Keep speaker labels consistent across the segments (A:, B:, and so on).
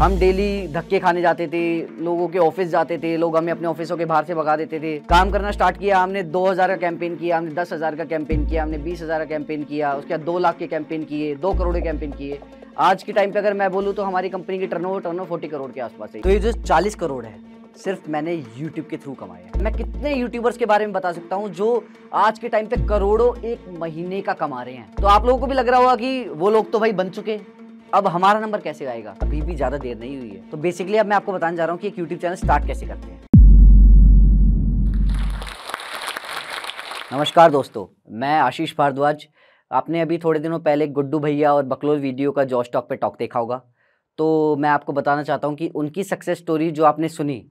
A: हम डेली धक्के खाने जाते थे लोगों के ऑफिस जाते थे लोग हमें अपने ऑफिसों के बाहर से भगा देते थे काम करना स्टार्ट किया हमने 2000 का कैंपेन किया हमने 10000 का कैंपेन किया हमने 20000 का कैंपेन किया उसके बाद दो लाख के कैंपेन किए दो करोड़ के कैंपेन किए आज के टाइम पे अगर मैं बोलूँ तो हमारी कंपनी की turnover turn forty crore के आसपास है तो ये जो चालीस करोड़ है सिर्फ मैंने यूट्यूब के थ्रू कमाया है मैं कितने यूट्यूबर्स के बारे में बता सकता हूँ जो आज के टाइम पे करोड़ों एक महीने का कमा रहे हैं तो आप लोगों को भी लग रहा होगा कि वो लोग तो भाई बन चुके अब हमारा नंबर कैसे आएगा अभी भी ज़्यादा देर नहीं हुई है तो बेसिकली अब मैं आपको बताने जा रहा हूँ कि एक यूट्यूब चैनल स्टार्ट कैसे करते हैं नमस्कार दोस्तों मैं आशीष भारद्वाज आपने अभी थोड़े दिनों पहले गुड्डू भैया और बकलोल वीडियो का जॉस टॉक पे टॉक देखा होगा तो मैं आपको बताना चाहता हूँ कि उनकी सक्सेस स्टोरी जो आपने सुनी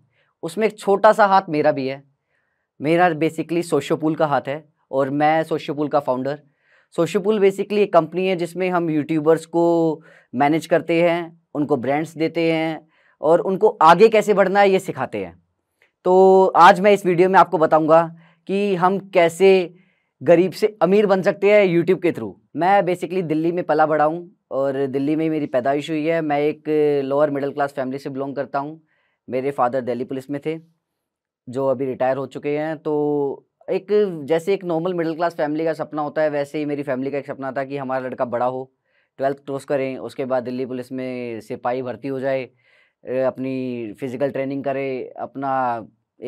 A: उसमें एक छोटा सा हाथ मेरा भी है मेरा बेसिकली सोशोपूल का हाथ है और मैं सोशोपूल का फाउंडर सोशोपुल बेसिकली एक कंपनी है जिसमें हम यूट्यूबर्स को मैनेज करते हैं उनको ब्रांड्स देते हैं और उनको आगे कैसे बढ़ना है ये सिखाते हैं तो आज मैं इस वीडियो में आपको बताऊंगा कि हम कैसे गरीब से अमीर बन सकते हैं यूट्यूब के थ्रू मैं बेसिकली दिल्ली में पला बढ़ा हूँ और दिल्ली में मेरी पैदाइश हुई है मैं एक लोअर मिडिल क्लास फैमिली से बिलोंग करता हूँ मेरे फादर दिल्ली पुलिस में थे जो अभी रिटायर हो चुके हैं तो एक जैसे एक नॉर्मल मिडिल क्लास फैमिली का सपना होता है वैसे ही मेरी फैमिली का एक सपना था कि हमारा लड़का बड़ा हो ट्वेल्थ क्रॉस करें उसके बाद दिल्ली पुलिस में सिपाही भर्ती हो जाए अपनी फिज़िकल ट्रेनिंग करे अपना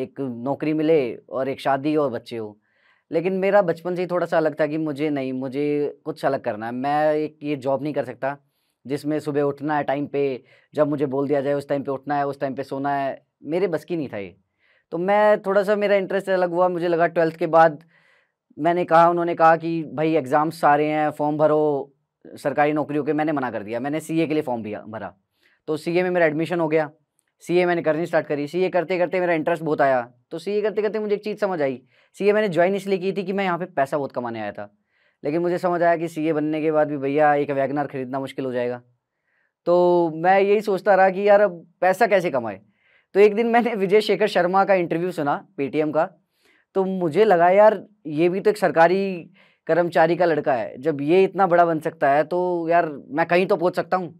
A: एक नौकरी मिले और एक शादी और बच्चे हो लेकिन मेरा बचपन से ही थोड़ा सा अलग था कि मुझे नहीं मुझे कुछ अलग करना है मैं एक ये जॉब नहीं कर सकता जिसमें सुबह उठना है टाइम पे जब मुझे बोल दिया जाए उस टाइम पे उठना है उस टाइम पे सोना है मेरे बस की नहीं था ये तो मैं थोड़ा सा मेरा इंटरेस्ट अलग हुआ मुझे लगा ट्वेल्थ के बाद मैंने कहा उन्होंने कहा कि भाई एग्ज़ाम्स सारे हैं फॉर्म भरो सरकारी नौकरियों के मैंने मना कर दिया मैंने सीए के लिए फॉर्म भी भरा तो सीए में मेरा एडमिशन हो गया सीए मैंने करनी स्टार्ट करी सीए करते करते मेरा इंटरेस्ट बहुत आया तो सीए करते करते मुझे एक चीज़ समझ आई सीए मैंने ज्वाइन इसलिए की थी कि मैं यहाँ पे पैसा बहुत कमाने आया था लेकिन मुझे समझ आया कि सीए बनने के बाद भी भैया एक वैगनार ख़रीदना मुश्किल हो जाएगा तो मैं यही सोचता रहा कि यार अब पैसा कैसे कमाए तो एक दिन मैंने विजय शेखर शर्मा का इंटरव्यू सुना पेटीएम का तो मुझे लगा यार ये भी तो एक सरकारी कर्मचारी का लड़का है जब ये इतना बड़ा बन सकता है तो यार मैं कहीं तो पहुंच सकता हूँ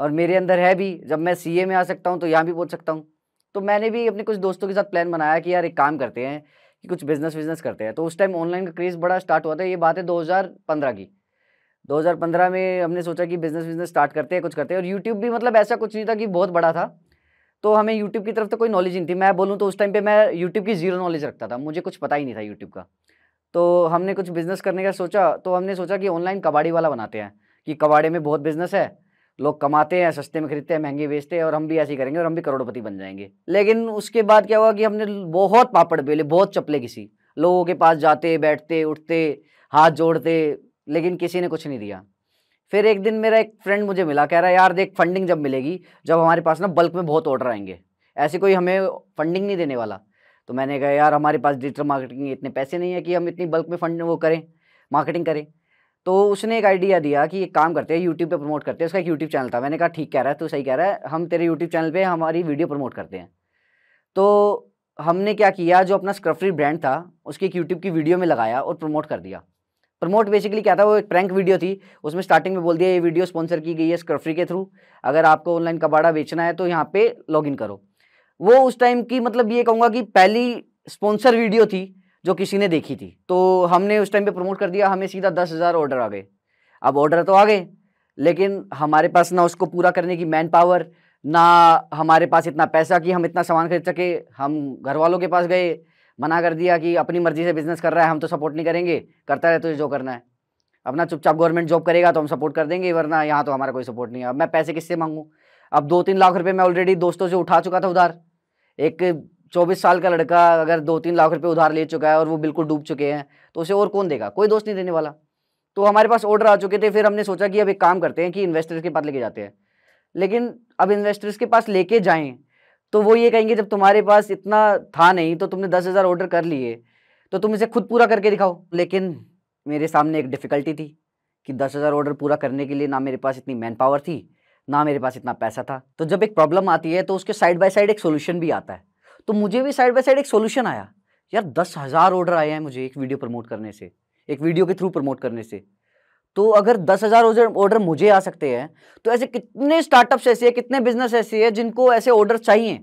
A: और मेरे अंदर है भी जब मैं सीए में आ सकता हूँ तो यहाँ भी पहुँच सकता हूँ तो मैंने भी अपने कुछ दोस्तों के साथ प्लान बनाया कि यार एक काम करते हैं कि कुछ बिजनेस विजनेस करते हैं तो उस टाइम ऑनलाइन का क्रेज़ बड़ा स्टार्ट हुआ था ये बात है 2015 की 2015 में हमने सोचा कि बिज़नेस बिजनेस स्टार्ट करते हैं कुछ करते हैं और यूट्यूब भी मतलब ऐसा कुछ नहीं था कि बहुत बड़ा था तो हमें यूट्यूब की तरफ तो कोई नॉलेज नहीं थी मैं बोलूँ तो उस टाइम पे मैं यूट्यूब की जीरो नॉलेज रखता था मुझे कुछ पता ही नहीं था यूट्यूब का तो हमने कुछ बिज़नेस करने का सोचा तो हमने सोचा कि ऑनलाइन कबाड़ी वाला बनाते हैं कि कबाड़े में बहुत बिज़नेस है लोग कमाते हैं सस्ते में खरीदते हैं महंगे बेचते हैं और हम भी ऐसे ही करेंगे और हम भी करोड़पति बन जाएंगे लेकिन उसके बाद क्या हुआ कि हमने बहुत पापड़ बेले बहुत चपले किसी लोगों के पास जाते बैठते उठते हाथ जोड़ते लेकिन किसी ने कुछ नहीं दिया फिर एक दिन मेरा एक फ्रेंड मुझे मिला कह रहा है यार देख फंडिंग जब मिलेगी जब हमारे पास ना बल्क में बहुत ऑर्डर आएंगे ऐसे कोई हमें फंडिंग नहीं देने वाला तो मैंने कहा यार हमारे पास डिजिटल मार्केटिंग इतने पैसे नहीं है कि हम इतनी बल्क में फंड वो करें मार्केटिंग करें तो उसने एक आइडिया दिया कि एक काम करते हैं यूट्यूब पे प्रमोट करते हैं उसका एक यूट्यूब चैनल था मैंने कहा ठीक कह रहा है तो सही कह रहा है हम तेरे यूट्यूब चैनल पे हमारी वीडियो प्रमोट करते हैं तो हमने क्या किया जो अपना स्क्रफरी ब्रांड था उसकी एक यूट्यूब की वीडियो में लगाया और प्रमोट कर दिया प्रमोट बेसिकली क्या था वो एक प्रैंक वीडियो थी उसमें स्टार्टिंग में बोल दिया ये वीडियो स्पॉन्सर की गई है स्क्रफरी के थ्रू अगर आपको ऑनलाइन कबाड़ा बेचना है तो यहाँ पे लॉगिन करो वो उस टाइम की मतलब ये कहूँगा कि पहली स्पॉन्सर वीडियो थी जो किसी ने देखी थी तो हमने उस टाइम पे प्रमोट कर दिया हमें सीधा दस हज़ार ऑर्डर आ गए अब ऑर्डर तो आ गए लेकिन हमारे पास ना उसको पूरा करने की मैन पावर ना हमारे पास इतना पैसा कि हम इतना सामान खरीद सके हम घर वालों के पास गए मना कर दिया कि अपनी मर्जी से बिजनेस कर रहा है हम तो सपोर्ट नहीं करेंगे करता रहे तो जो करना है अपना चुपचाप गवर्नमेंट जॉब करेगा तो हम सपोर्ट कर देंगे वरना यहाँ तो हमारा कोई सपोर्ट नहीं है अब मैं पैसे किससे मांगूँ अब दो तीन लाख रुपये मैं ऑलरेडी दोस्तों से उठा चुका था उधार एक चौबीस साल का लड़का अगर दो तीन लाख रुपये उधार ले चुका है और वो बिल्कुल डूब चुके हैं तो उसे और कौन देगा कोई दोस्त नहीं देने वाला तो हमारे पास ऑर्डर आ चुके थे फिर हमने सोचा कि अब एक काम करते हैं कि इन्वेस्टर्स के पास लेके जाते हैं लेकिन अब इन्वेस्टर्स के पास लेके जाएं तो वो ये कहेंगे जब तुम्हारे पास इतना था नहीं तो तुमने दस हज़ार ऑर्डर कर लिए तो तुम इसे खुद पूरा करके दिखाओ लेकिन मेरे सामने एक डिफ़िकल्टी थी कि दस हज़ार ऑर्डर पूरा करने के लिए ना मेरे पास इतनी मैन पावर थी ना मेरे पास इतना पैसा था तो जब एक प्रॉब्लम आती है तो उसके साइड बाय साइड एक सोल्यूशन भी आता है तो मुझे भी साइड बाय साइड एक सोल्यूशन आया यार दस हज़ार ऑर्डर आए हैं मुझे एक वीडियो प्रमोट करने से एक वीडियो के थ्रू प्रमोट करने से तो अगर दस हज़ार ऑर्डर मुझे आ सकते हैं तो ऐसे कितने स्टार्टअप्स ऐसे हैं कितने बिजनेस ऐसे हैं जिनको ऐसे ऑर्डर चाहिए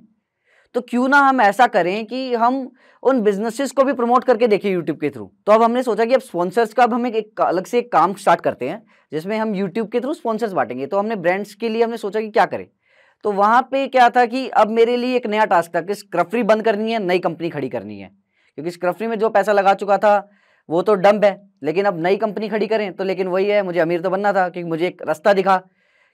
A: तो क्यों ना हम ऐसा करें कि हम उन बिजनेसेस को भी प्रमोट करके देखें यूट्यूब के थ्रू तो अब हमने सोचा कि अब स्पॉन्सर्स का अब हम एक अलग से एक काम स्टार्ट करते हैं जिसमें हम यूट्यूब के थ्रू स्पॉन्सर्स बांटेंगे तो हमने ब्रांड्स के लिए हमने सोचा कि क्या करें तो वहाँ पर क्या था कि अब मेरे लिए एक नया टास्क था कि स्क्रफरी बंद करनी है नई कंपनी खड़ी करनी है क्योंकि स्क्रफरी में जो पैसा लगा चुका था वो तो डम्प है लेकिन अब नई कंपनी खड़ी करें तो लेकिन वही है मुझे अमीर तो बनना था क्योंकि मुझे एक रास्ता दिखा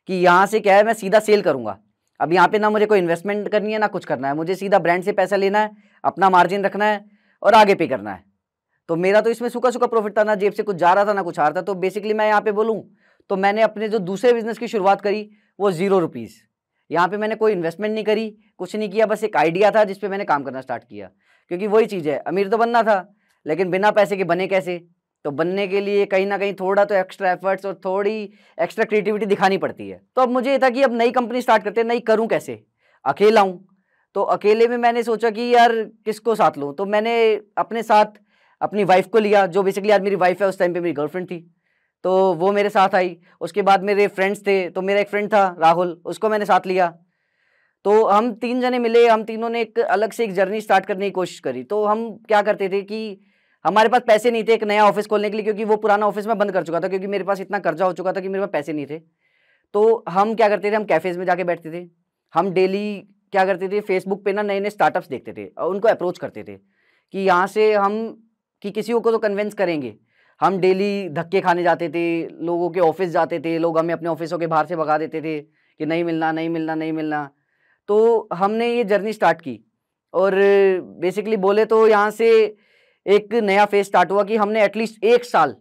A: कि यहाँ से क्या है मैं सीधा सेल करूँगा अब यहाँ पे ना मुझे कोई इन्वेस्टमेंट करनी है ना कुछ करना है मुझे सीधा ब्रांड से पैसा लेना है अपना मार्जिन रखना है और आगे पे करना है तो मेरा तो इसमें सूखा सूखा प्रॉफिट था ना जेब से कुछ जा रहा था ना कुछ आ रहा था तो बेसिकली मैं यहाँ पे बोलूँ तो मैंने अपने जो दूसरे बिजनेस की शुरुआत करी वो ज़ीरो रुपीज़ यहाँ पर मैंने कोई इन्वेस्टमेंट नहीं करी कुछ नहीं किया बस एक आइडिया था जिस मैंने काम करना स्टार्ट किया क्योंकि वही चीज़ है अमीर तो बनना था लेकिन बिना पैसे के बने कैसे तो बनने के लिए कहीं ना कहीं थोड़ा तो एक्स्ट्रा एफर्ट्स और थोड़ी एक्स्ट्रा क्रिएटिविटी दिखानी पड़ती है तो अब मुझे ये था कि अब नई कंपनी स्टार्ट करते हैं नई करूँ कैसे अकेला हूँ तो अकेले में मैंने सोचा कि यार किसको साथ लूँ तो मैंने अपने साथ अपनी वाइफ को लिया जो बेसिकली यार मेरी वाइफ है उस टाइम पर मेरी गर्लफ्रेंड थी तो वो मेरे साथ आई उसके बाद मेरे फ्रेंड्स थे तो मेरा एक फ्रेंड था राहुल उसको मैंने साथ लिया तो हम तीन जने मिले हम तीनों ने एक अलग से एक जर्नी स्टार्ट करने की कोशिश करी तो हम क्या करते थे कि हमारे पास पैसे नहीं थे एक नया ऑफिस खोलने के लिए क्योंकि वो पुराना ऑफिस में बंद कर चुका था क्योंकि मेरे पास इतना कर्जा हो चुका था कि मेरे पास पैसे नहीं थे तो हम क्या करते थे हम कैफेज में जाके बैठते थे हम डेली क्या करते थे फेसबुक पे ना नए नए स्टार्टअप्स देखते थे और उनको अप्रोच करते थे कि यहाँ से हम कि किसी को तो कन्विंस करेंगे हम डेली धक्के खाने जाते थे लोगों के ऑफिस जाते थे लोग हमें अपने ऑफिसों के बाहर से भगा देते थे कि नहीं मिलना नहीं मिलना नहीं मिलना तो हमने ये जर्नी स्टार्ट की और बेसिकली बोले तो यहाँ से एक नया फेज स्टार्ट हुआ कि हमने एटलीस्ट एक साल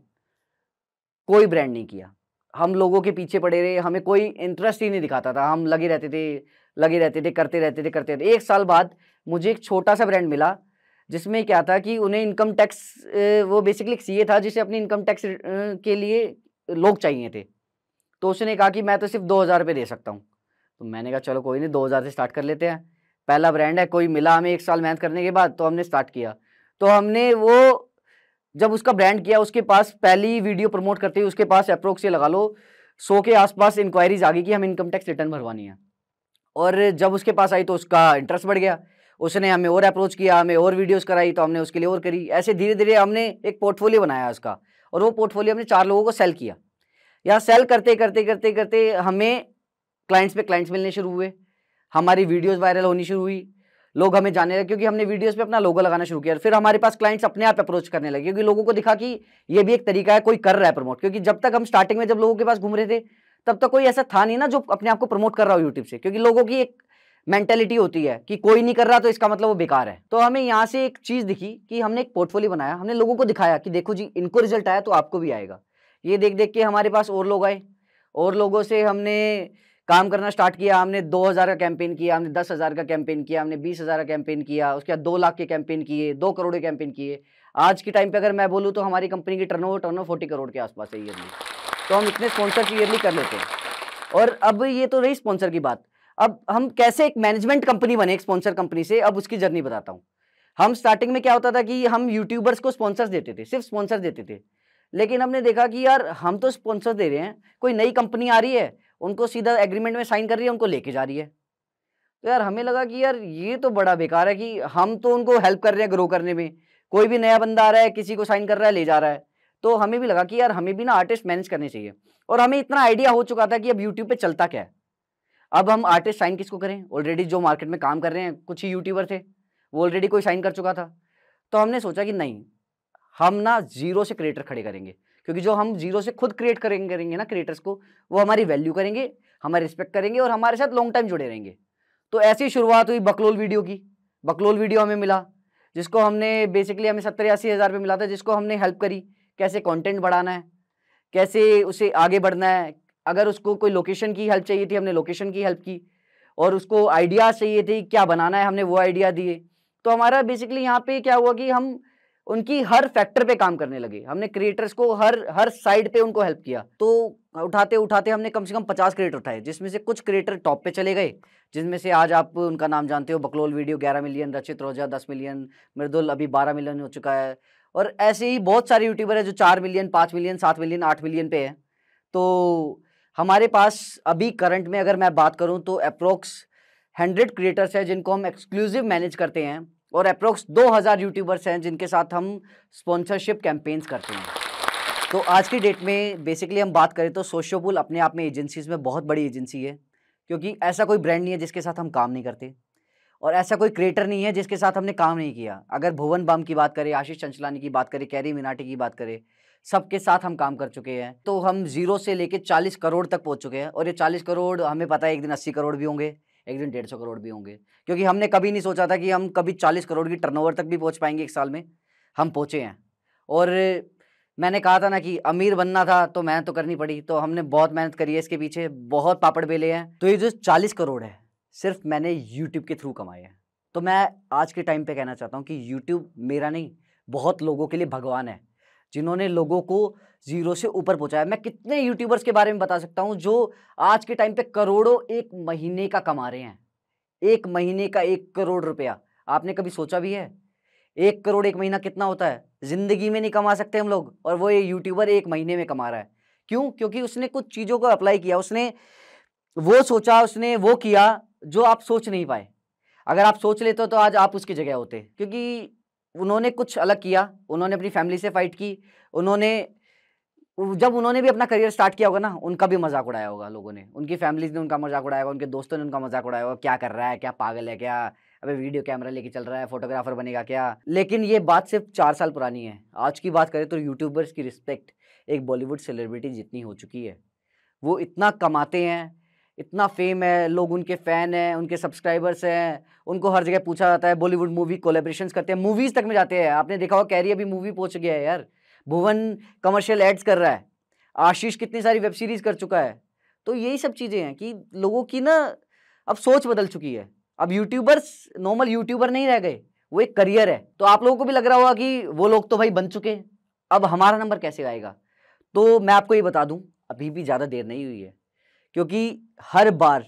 A: कोई ब्रांड नहीं किया हम लोगों के पीछे पड़े रहे हमें कोई इंटरेस्ट ही नहीं दिखाता था हम लगे रहते थे लगे रहते थे करते रहते थे करते रहते एक साल बाद मुझे एक छोटा सा ब्रांड मिला जिसमें क्या था कि उन्हें इनकम टैक्स वो बेसिकली एक सी था जिसे अपनी इनकम टैक्स के लिए लोग चाहिए थे तो उसने कहा कि मैं तो सिर्फ दो हज़ार रुपये दे सकता हूँ तो मैंने कहा चलो कोई नहीं दो हज़ार से स्टार्ट कर लेते हैं पहला ब्रांड है कोई मिला हमें एक साल मेहनत करने के बाद तो हमने स्टार्ट किया तो हमने वो जब उसका ब्रांड किया उसके पास पहली वीडियो प्रमोट करते हुए उसके पास अप्रोक्स ये लगा लो सौ के आसपास इंक्वायरीज आ गई कि हम इनकम टैक्स रिटर्न भरवानी है और जब उसके पास आई तो उसका इंटरेस्ट बढ़ गया उसने हमें और अप्रोच किया हमें और वीडियोस कराई तो हमने उसके लिए और करी ऐसे धीरे धीरे हमने एक पोर्टफोलियो बनाया उसका और वो पोर्टफोलियो हमने चार लोगों को सेल किया या सेल करते करते करते करते हमें क्लाइंट्स पे क्लाइंट्स मिलने शुरू हुए हमारी वीडियोस वायरल होनी शुरू हुई लोग हमें जाने लगे क्योंकि हमने वीडियोस पे अपना लोगो लगाना शुरू किया फिर हमारे पास क्लाइंट्स अपने आप अप्रोच करने लगे क्योंकि लोगों को दिखा कि ये भी एक तरीका है कोई कर रहा है प्रमोट क्योंकि जब तक हम स्टार्टिंग में जब लोगों के पास घूम रहे थे तब तक कोई ऐसा था नहीं ना जो अपने आप को प्रमोट कर रहा हो यूट्यूब से क्योंकि लोगों की एक मेंटेलिटी होती है कि कोई नहीं कर रहा तो इसका मतलब वो बेकार है तो हमें यहाँ से एक चीज़ दिखी कि हमने एक पोर्टफोलियो बनाया हमने लोगों को दिखाया कि देखो जी इनको रिजल्ट आया तो आपको भी आएगा ये देख देख के हमारे पास और लोग आए और लोगों से हमने काम करना स्टार्ट किया हमने 2000 का कैंपेन किया हमने 10000 का कैंपेन किया हमने 20000 का कैंपेन किया उसके बाद दो लाख के कैंपेन किए दो करोड़ के कैंपेन किए आज के टाइम पे अगर मैं बोलूँ तो हमारी कंपनी की टर्नओवर टर्नओवर फोर्टी करोड़ के आसपास है ईयरली तो हम इतने स्पॉन्सर ईयरली कर लेते हैं और अब ये तो रही स्पॉन्सर की बात अब हम कैसे एक मैनेजमेंट कंपनी बने एक स्पॉन्सर कंपनी से अब उसकी जर्नी बताता हूँ हम स्टार्टिंग में क्या होता था कि हम यूट्यूबर्स को स्पॉन्सर्स देते थे सिर्फ स्पॉन्सर देते थे लेकिन हमने देखा कि यार हम तो स्पॉन्सर दे रहे हैं कोई नई कंपनी आ रही है उनको सीधा एग्रीमेंट में साइन कर रही है उनको लेके जा रही है तो यार हमें लगा कि यार ये तो बड़ा बेकार है कि हम तो उनको हेल्प कर रहे हैं ग्रो करने में कोई भी नया बंदा आ रहा है किसी को साइन कर रहा है ले जा रहा है तो हमें भी लगा कि यार हमें भी ना आर्टिस्ट मैनेज करने चाहिए और हमें इतना आइडिया हो चुका था कि अब यूट्यूब पर चलता क्या है अब हम आर्टिस्ट साइन किसको करें ऑलरेडी जो मार्केट में काम कर रहे हैं कुछ ही यूट्यूबर थे वो ऑलरेडी कोई साइन कर चुका था तो हमने सोचा कि नहीं हम ना जीरो से क्रिएटर खड़े करेंगे क्योंकि जो हम जीरो से खुद क्रिएट करेंगे करेंगे ना क्रिएटर्स को वो हमारी वैल्यू करेंगे हमारे रिस्पेक्ट करेंगे और हमारे साथ लॉन्ग टाइम जुड़े रहेंगे तो ऐसी शुरुआत हुई बकलोल वीडियो की बकलोल वीडियो हमें मिला जिसको हमने बेसिकली हमें सत्तर अस्सी हज़ार मिला था जिसको हमने हेल्प करी कैसे कॉन्टेंट बढ़ाना है कैसे उसे आगे बढ़ना है अगर उसको कोई लोकेशन की हेल्प चाहिए थी हमने लोकेशन की हेल्प की और उसको आइडियाज़ चाहिए थे क्या बनाना है हमने वो आइडिया दिए तो हमारा बेसिकली यहाँ पे क्या हुआ कि हम उनकी हर फैक्टर पे काम करने लगे हमने क्रिएटर्स को हर हर साइड पे उनको हेल्प किया तो उठाते उठाते हमने कम से कम पचास क्रिएटर उठाए जिसमें से कुछ क्रिएटर टॉप पे चले गए जिसमें से आज आप उनका नाम जानते हो बकलोल वीडियो ग्यारह मिलियन रचित रोजा दस मिलियन मृदुल अभी बारह मिलियन हो चुका है और ऐसे ही बहुत सारे यूट्यूबर है जो चार मिलियन पाँच मिलियन सात मिलियन आठ मिलियन पे है तो हमारे पास अभी करंट में अगर मैं बात करूँ तो अप्रोक्स हंड्रेड क्रिएटर्स है जिनको हम एक्सक्लूसिव मैनेज करते हैं और अप्रोक्स 2000 यूट्यूबर्स हैं जिनके साथ हम स्पॉन्सरशिप कैंपेन्स करते हैं तो आज की डेट में बेसिकली हम बात करें तो सोशोबुल अपने आप में एजेंसीज में बहुत बड़ी एजेंसी है क्योंकि ऐसा कोई ब्रांड नहीं है जिसके साथ हम काम नहीं करते और ऐसा कोई क्रिएटर नहीं है जिसके साथ हमने काम नहीं किया अगर भुवन बम की बात करें आशीष चंचलानी की बात करें कैरी मिनाटी की बात करें सबके साथ हम काम कर चुके हैं तो हम जीरो से लेकर 40 करोड़ तक पहुंच चुके हैं और ये 40 करोड़ हमें पता है एक दिन 80 करोड़ भी होंगे एक दिन डेढ़ सौ करोड़ भी होंगे क्योंकि हमने कभी नहीं सोचा था कि हम कभी चालीस करोड़ की टर्नओवर तक भी पहुँच पाएंगे एक साल में हम पहुँचे हैं और मैंने कहा था ना कि अमीर बनना था तो मेहनत तो करनी पड़ी तो हमने बहुत मेहनत करी है इसके पीछे बहुत पापड़ बेले हैं तो ये जो चालीस करोड़ है सिर्फ मैंने यूट्यूब के थ्रू कमाए हैं तो मैं आज के टाइम पे कहना चाहता हूँ कि यूट्यूब मेरा नहीं बहुत लोगों के लिए भगवान है जिन्होंने लोगों को जीरो से ऊपर पहुंचाया मैं कितने यूट्यूबर्स के बारे में बता सकता हूं जो आज के टाइम पे करोड़ों एक महीने का कमा रहे हैं एक महीने का एक करोड़ रुपया आपने कभी सोचा भी है एक करोड़ एक महीना कितना होता है ज़िंदगी में नहीं कमा सकते हम लोग और वो ये यूट्यूबर एक महीने में कमा रहा है क्यों क्योंकि उसने कुछ चीज़ों को अप्लाई किया उसने वो सोचा उसने वो किया जो आप सोच नहीं पाए अगर आप सोच लेते हो तो आज आप उसकी जगह होते क्योंकि उन्होंने कुछ अलग किया उन्होंने अपनी फैमिली से फाइट की उन्होंने जब उन्होंने भी अपना करियर स्टार्ट किया होगा ना उनका भी मजाक उड़ाया होगा लोगों ने उनकी फैमिलीज ने उनका मजाक उड़ाया होगा उनके दोस्तों ने उनका मजाक उड़ाया होगा क्या कर रहा है क्या पागल है क्या अबे वीडियो कैमरा लेके चल रहा है फोटोग्राफर बनेगा क्या लेकिन ये बात सिर्फ चार साल पुरानी है आज की बात करें तो यूट्यूबर्स की रिस्पेक्ट एक बॉलीवुड सेलिब्रिटी जितनी हो चुकी है वो इतना कमाते हैं इतना फेम है लोग उनके फ़ैन हैं उनके सब्सक्राइबर्स हैं उनको हर जगह पूछा जाता है बॉलीवुड मूवी कोलेब्रेशन करते हैं मूवीज़ तक में जाते हैं आपने देखा हो कैरी अभी मूवी पहुँच गया है यार भुवन कमर्शियल एड्स कर रहा है आशीष कितनी सारी वेब सीरीज़ कर चुका है तो यही सब चीज़ें हैं कि लोगों की ना अब सोच बदल चुकी है अब यूट्यूबर्स नॉर्मल यूट्यूबर नहीं रह गए वो एक करियर है तो आप लोगों को भी लग रहा होगा कि वो लोग तो भाई बन चुके हैं अब हमारा नंबर कैसे आएगा तो मैं आपको ये बता दूं अभी भी ज़्यादा देर नहीं हुई है क्योंकि हर बार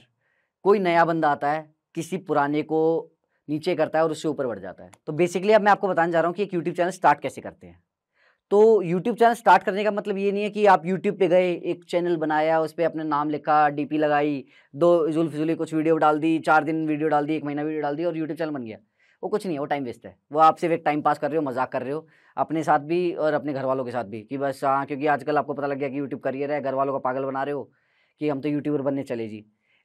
A: कोई नया बंदा आता है किसी पुराने को नीचे करता है और उससे ऊपर बढ़ जाता है तो बेसिकली अब मैं आपको बताने जा रहा हूँ कि एक यूट्यूब चैनल स्टार्ट कैसे करते हैं तो यूट्यूब चैनल स्टार्ट करने का मतलब ये नहीं है कि आप यूट्यूब पे गए एक चैनल बनाया उस पर अपने नाम लिखा डीपी लगाई दो जुल फजुली कुछ वीडियो डाल दी चार दिन वीडियो डाल दी एक महीना वीडियो डाल दी और यूट्यूब चैनल बन गया वो कुछ नहीं है वो टाइम वेस्ट है वो आप सिर्फ एक टाइम पास कर रहे हो मजाक कर रहे हो अपने साथ भी और अपने घर वालों के साथ भी कि बस हाँ क्योंकि आजकल आपको पता लग गया कि यूट्यूब करियर है घर वालों का पागल बना रहे हो कि हम तो यूट्यूबर बनने चले जी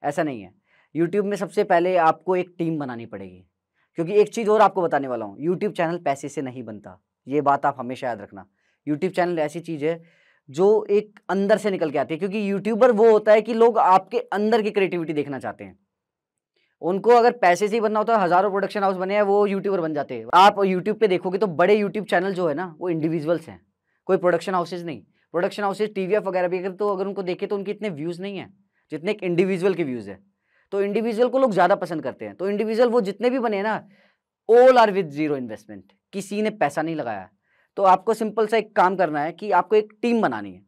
A: ऐसा नहीं है यूट्यूब में सबसे पहले आपको एक टीम बनानी पड़ेगी क्योंकि एक चीज़ और आपको बताने वाला हूँ यूट्यूब चैनल पैसे से नहीं बनता ये बात आप हमेशा याद रखना यूट्यूब चैनल ऐसी चीज़ है जो एक अंदर से निकल के आती है क्योंकि यूट्यूबर वो होता है कि लोग आपके अंदर की क्रिएटिविटी देखना चाहते हैं उनको अगर पैसे से ही बनना होता है हज़ारों प्रोडक्शन हाउस बने हैं वो यूट्यूबर बन जाते हैं आप यूट्यूब पे देखोगे तो बड़े यूट्यूब चैनल जो है ना वो इंडिविजुअल्स हैं कोई प्रोडक्शन हाउसेज नहीं प्रोडक्शन हाउसेज टी वगैरह भी अगर तो अगर उनको देखें तो उनके इतने व्यूज़ नहीं है जितने एक इंडिविजुअल के व्यूज़ है तो इंडिविजुअल को लोग ज़्यादा पसंद करते हैं तो इंडिविजुअल वो जितने भी बने ना all are with zero investment किसी ने पैसा नहीं लगाया तो आपको सिंपल सा एक काम करना है कि आपको एक टीम बनानी है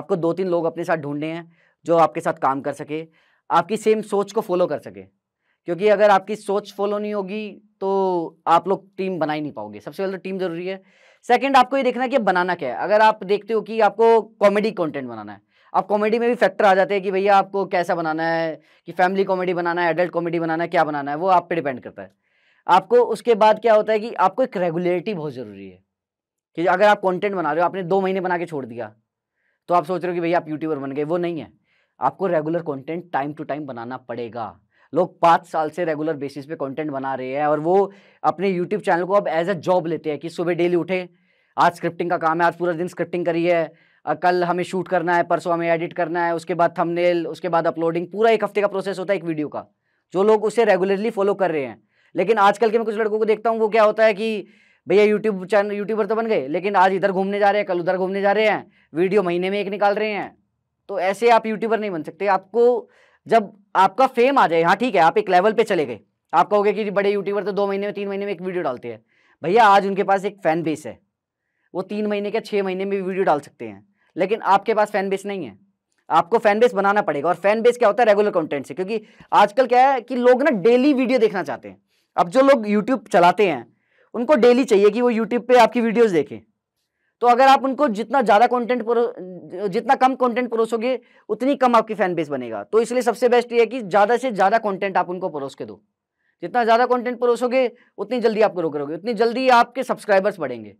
A: आपको दो तीन लोग अपने साथ ढूंढने हैं जो आपके साथ काम कर सके आपकी सेम सोच को फॉलो कर सके क्योंकि अगर आपकी सोच फॉलो नहीं होगी तो आप लोग टीम बना ही नहीं पाओगे सबसे पहले तो टीम ज़रूरी है सेकंड आपको ये देखना है कि बनाना क्या है अगर आप देखते हो कि आपको कॉमेडी कंटेंट बनाना है आप कॉमेडी में भी फैक्टर आ जाते हैं कि भैया आपको कैसा बनाना है कि फैमिली कॉमेडी बनाना है एडल्ट कॉमेडी बनाना है क्या बनाना है वो आप पे डिपेंड करता है आपको उसके बाद क्या होता है कि आपको एक रेगुलरिटी बहुत ज़रूरी है कि अगर आप कंटेंट बना रहे हो आपने दो महीने बना के छोड़ दिया तो आप सोच रहे हो कि भैया आप यूट्यूबर बन गए वो नहीं है आपको regular content time to time बनाना पड़ेगा लोग पाँच साल से रेगुलर बेसिस पे कंटेंट बना रहे हैं और वो अपने यूट्यूब चैनल को अब एज अ जॉब लेते हैं कि सुबह डेली उठे आज स्क्रिप्टिंग का काम है आज पूरा दिन स्क्रिप्टिंग करी है कल हमें शूट करना है परसों हमें एडिट करना है उसके बाद थंबनेल उसके बाद अपलोडिंग पूरा एक हफ्ते का प्रोसेस होता है एक वीडियो का जो लोग उसे रेगुलरली फॉलो कर रहे हैं लेकिन आजकल के मैं कुछ लड़कों को देखता हूँ वो क्या होता है कि भैया यूट्यूब चैनल यूट्यूबर तो बन गए लेकिन आज इधर घूमने जा रहे हैं कल उधर घूमने जा रहे हैं वीडियो महीने में एक निकाल रहे हैं तो ऐसे आप यूट्यूबर नहीं बन सकते आपको जब आपका फेम आ जाए हाँ ठीक है आप एक लेवल पे चले गए आप कहोगे कि बड़े यूट्यूबर तो दो महीने में तीन महीने में एक वीडियो डालते हैं भैया आज उनके पास एक फ़ैन बेस है वो तीन महीने के छः महीने में वीडियो डाल सकते हैं लेकिन आपके पास फ़ैन बेस नहीं है आपको फैन बेस बनाना पड़ेगा और फैन बेस क्या होता है रेगुलर कंटेंट से क्योंकि आजकल क्या है कि लोग ना डेली वीडियो देखना चाहते हैं अब जो लोग यूट्यूब चलाते हैं उनको डेली चाहिए कि वो यूट्यूब पर आपकी वीडियोज़ देखें तो अगर आप उनको जितना ज़्यादा कंटेंट जितना कम कंटेंट परोसोगे उतनी कम आपकी फैन बेस बनेगा तो इसलिए सबसे बेस्ट ये है कि ज़्यादा से ज़्यादा कंटेंट आप उनको परोस के दो जितना ज़्यादा कंटेंट परोसोगे उतनी जल्दी आप ग्रो करोगे उतनी जल्दी आपके सब्सक्राइबर्स बढ़ेंगे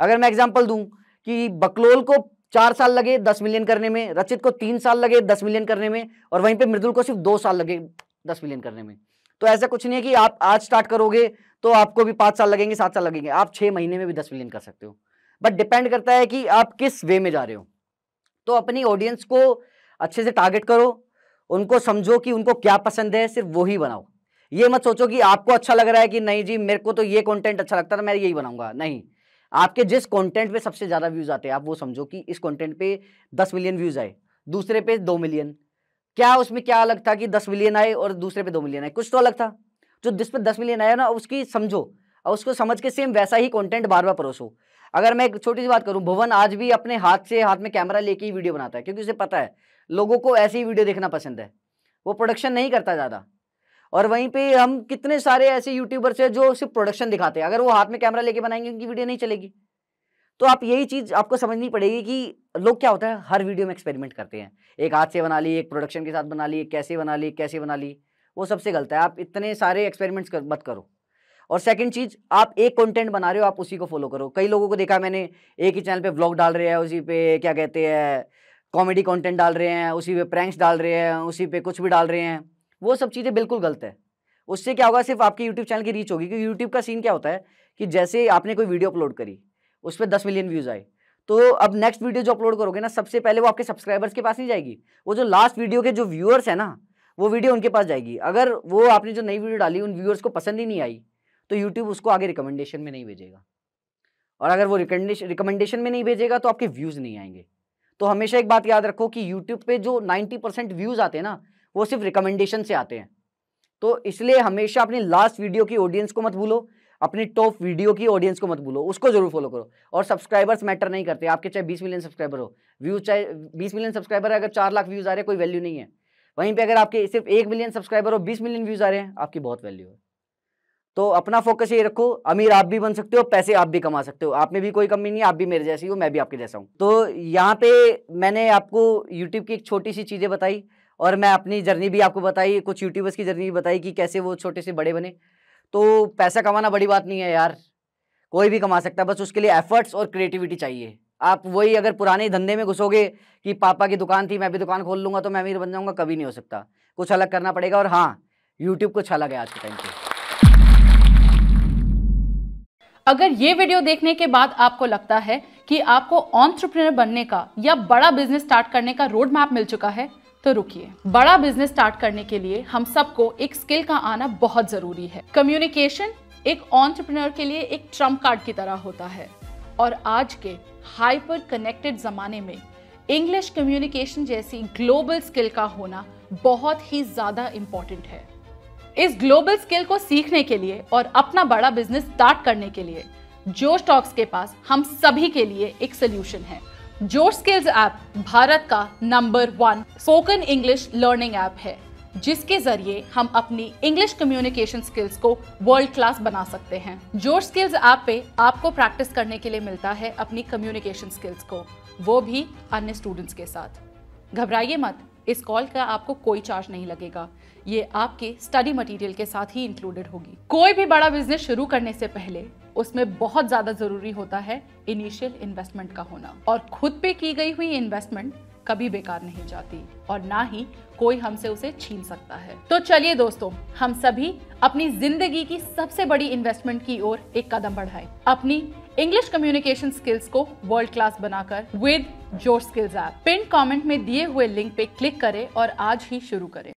A: अगर मैं एग्जाम्पल दूँ कि बकलोल को चार साल लगे दस मिलियन करने में रचित को तीन साल लगे दस मिलियन करने में और वहीं पर मृदुल को सिर्फ दो साल लगे दस मिलियन करने में तो ऐसा कुछ नहीं है कि आप आज स्टार्ट करोगे तो आपको भी पाँच साल लगेंगे सात साल लगेंगे आप छः महीने में भी दस मिलियन कर सकते हो बट डिपेंड करता है कि आप किस वे में जा रहे हो तो अपनी ऑडियंस को अच्छे से टारगेट करो उनको समझो कि उनको क्या पसंद है सिर्फ वही बनाओ ये मत सोचो कि आपको अच्छा लग रहा है कि नहीं जी मेरे को तो ये कंटेंट अच्छा लगता था तो मैं यही बनाऊंगा नहीं आपके जिस कंटेंट पे सबसे ज़्यादा व्यूज़ आते हैं आप वो समझो कि इस कंटेंट पे दस मिलियन व्यूज़ आए दूसरे पे दो मिलियन क्या उसमें क्या अलग था कि दस मिलियन आए और दूसरे पे दो मिलियन आए कुछ तो अलग था जो जिस दस मिलियन आया ना उसकी समझो और उसको समझ के सेम वैसा ही कॉन्टेंट बार बार परोसो अगर मैं एक छोटी सी बात करूं भुवन आज भी अपने हाथ से हाथ में कैमरा लेके ही वीडियो बनाता है क्योंकि उसे पता है लोगों को ऐसी ही वीडियो देखना पसंद है वो प्रोडक्शन नहीं करता ज़्यादा और वहीं पे हम कितने सारे ऐसे यूट्यूबर्स हैं जो सिर्फ प्रोडक्शन दिखाते हैं अगर वो हाथ में कैमरा लेके बनाएंगे उनकी वीडियो नहीं चलेगी तो आप यही चीज़ आपको समझनी पड़ेगी कि लोग क्या होता है हर वीडियो में एक्सपेरिमेंट करते हैं एक हाथ से बना ली एक प्रोडक्शन के साथ बना ली एक कैसे बना ली कैसे बना ली वो सबसे गलत है आप इतने सारे एक्सपेरिमेंट्स मत करो और सेकंड चीज़ आप एक कंटेंट बना रहे हो आप उसी को फॉलो करो कई लोगों को देखा मैंने एक ही चैनल पे ब्लॉग डाल रहे हैं उसी पे क्या कहते हैं कॉमेडी कंटेंट डाल रहे हैं उसी पे प्रैंक्स डाल रहे हैं उसी पे कुछ भी डाल रहे हैं वो सब चीज़ें बिल्कुल गलत है उससे क्या होगा सिर्फ आपकी यूट्यूब चैनल की रीच होगी क्योंकि यूट्यूब का सीन क्या होता है कि जैसे आपने कोई वीडियो अपलोड करी उस पर दस मिलियन व्यूज़ आए तो अब नेक्स्ट वीडियो जो अपलोड करोगे ना सबसे पहले वो आपके सब्सक्राइबर्स के पास नहीं जाएगी वो जो लास्ट वीडियो के जो व्यूअर्स हैं ना वो वीडियो उनके पास जाएगी अगर वो आपने जो नई वीडियो डाली उन व्यूअर्स को पसंद ही नहीं आई तो यूट्यूब उसको आगे रिकमेंडेशन में नहीं भेजेगा और अगर वो रिकमेंडेशन में नहीं भेजेगा तो आपके व्यूज़ नहीं आएंगे तो हमेशा एक बात याद रखो कि यूट्यूब पे जो 90 परसेंट व्यूज़ आते हैं ना वो सिर्फ रिकमेंडेशन से आते हैं तो इसलिए हमेशा अपनी लास्ट वीडियो की ऑडियंस को मत भूलो अपनी टॉप वीडियो की ऑडियंस को मत भूलो उसको जरूर फॉलो करो और सब्सक्राइबर्स मैटर नहीं करते आपके चाहे बीस मिलियन सब्सक्राइबर हो व्यूज चाहे बीस मिलियन सब्सक्राइबर है अगर चार लाख व्यूज़ आ रहे हैं कोई वैल्यू नहीं है वहीं पर अगर आपके सिर्फ एक मिलियन सब्सक्राइबर हो बीस मिलियन व्यूज़ आ रहे हैं आपकी बहुत वैल्यू है तो अपना फोकस ये रखो अमीर आप भी बन सकते हो पैसे आप भी कमा सकते हो आप में भी कोई कमी नहीं है आप भी मेरे जैसी हो मैं भी आपके जैसा हूँ तो यहाँ पे मैंने आपको यूट्यूब की एक छोटी सी चीज़ें बताई और मैं अपनी जर्नी भी आपको बताई कुछ यूट्यूबर्स की जर्नी भी बताई कि कैसे वो छोटे से बड़े बने तो पैसा कमाना बड़ी बात नहीं है यार कोई भी कमा सकता है बस उसके लिए एफर्ट्स और क्रिएटिविटी चाहिए आप वही अगर पुराने धंधे में घुसोगे कि पापा की दुकान थी मैं भी दुकान खोल लूँगा तो मैं अमीर बन जाऊँगा कभी नहीं हो सकता कुछ अलग करना पड़ेगा और हाँ यूट्यूब कुछ अलग है आज के टाइम पर
B: अगर ये वीडियो देखने के बाद आपको लगता है कि आपको ऑन्ट्रप्रनर बनने का या बड़ा बिजनेस स्टार्ट करने का रोड मैप मिल चुका है तो रुकिए बड़ा बिजनेस स्टार्ट करने के लिए हम सबको एक स्किल का आना बहुत जरूरी है कम्युनिकेशन एक ऑन्ट्रप्रनर के लिए एक ट्रम्प कार्ड की तरह होता है और आज के हाइपर कनेक्टेड जमाने में इंग्लिश कम्युनिकेशन जैसी ग्लोबल स्किल का होना बहुत ही ज़्यादा इंपॉर्टेंट है इस ग्लोबल स्किल को सीखने के लिए और अपना बड़ा बिजनेस स्टार्ट करने के लिए जो स्टॉक्स के पास हम सभी के लिए एक सोल्यूशन है जो स्किल्स ऐप भारत का number one spoken English learning app है जिसके जरिए हम अपनी इंग्लिश कम्युनिकेशन स्किल्स को वर्ल्ड क्लास बना सकते हैं जो स्किल्स ऐप पे आपको प्रैक्टिस करने के लिए मिलता है अपनी कम्युनिकेशन स्किल्स को वो भी अन्य स्टूडेंट्स के साथ घबराइए मत इस कॉल का आपको कोई चार्ज नहीं लगेगा ये आपके स्टडी मटेरियल के साथ ही इंक्लूडेड होगी कोई भी बड़ा बिजनेस शुरू करने से पहले उसमें बहुत ज़्यादा ज़रूरी होता है इनिशियल इन्वेस्टमेंट का होना और खुद पे की गई हुई इन्वेस्टमेंट कभी बेकार नहीं जाती और ना ही कोई हमसे उसे छीन सकता है तो चलिए दोस्तों हम सभी अपनी जिंदगी की सबसे बड़ी इन्वेस्टमेंट की ओर एक कदम बढ़ाएं अपनी इंग्लिश कम्युनिकेशन स्किल्स को वर्ल्ड क्लास बनाकर विद जोर स्किल्स ऐप पिन कमेंट में दिए हुए लिंक पे क्लिक करें और आज ही शुरू करें